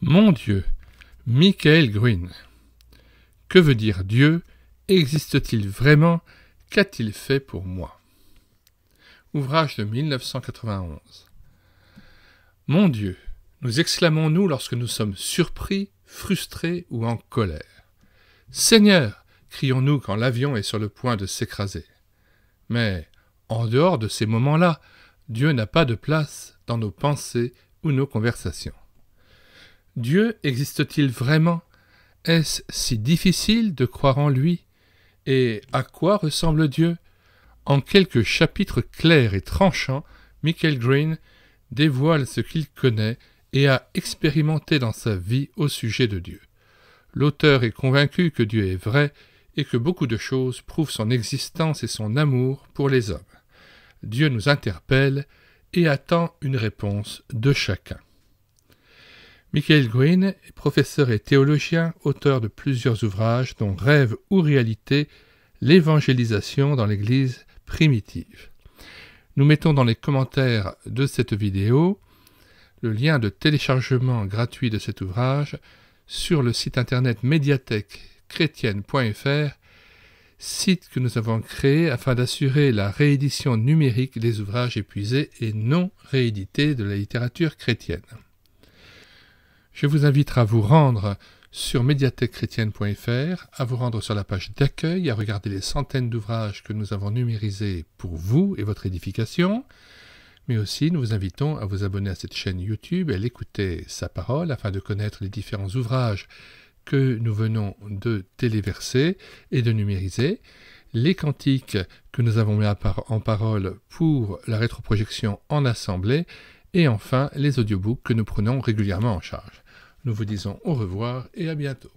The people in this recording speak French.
Mon Dieu, Michael Green. Que veut dire Dieu Existe-t-il vraiment Qu'a-t-il fait pour moi Ouvrage de 1991. Mon Dieu, nous exclamons-nous lorsque nous sommes surpris, frustrés ou en colère. Seigneur crions-nous quand l'avion est sur le point de s'écraser. Mais, en dehors de ces moments-là, Dieu n'a pas de place dans nos pensées ou nos conversations. Dieu existe-t-il vraiment Est-ce si difficile de croire en lui Et à quoi ressemble Dieu En quelques chapitres clairs et tranchants, Michael Green dévoile ce qu'il connaît et a expérimenté dans sa vie au sujet de Dieu. L'auteur est convaincu que Dieu est vrai et que beaucoup de choses prouvent son existence et son amour pour les hommes. Dieu nous interpelle et attend une réponse de chacun. Michael Green est professeur et théologien, auteur de plusieurs ouvrages dont Rêve ou réalité, l'évangélisation dans l'Église primitive. Nous mettons dans les commentaires de cette vidéo le lien de téléchargement gratuit de cet ouvrage sur le site internet médiathèquechrétienne.fr, site que nous avons créé afin d'assurer la réédition numérique des ouvrages épuisés et non réédités de la littérature chrétienne je vous invite à vous rendre sur médiathèquechrétienne.fr, à vous rendre sur la page d'accueil, à regarder les centaines d'ouvrages que nous avons numérisés pour vous et votre édification. Mais aussi, nous vous invitons à vous abonner à cette chaîne YouTube et à écouter sa parole afin de connaître les différents ouvrages que nous venons de téléverser et de numériser, les cantiques que nous avons mis en parole pour la rétroprojection en assemblée, et enfin les audiobooks que nous prenons régulièrement en charge. Nous vous disons au revoir et à bientôt.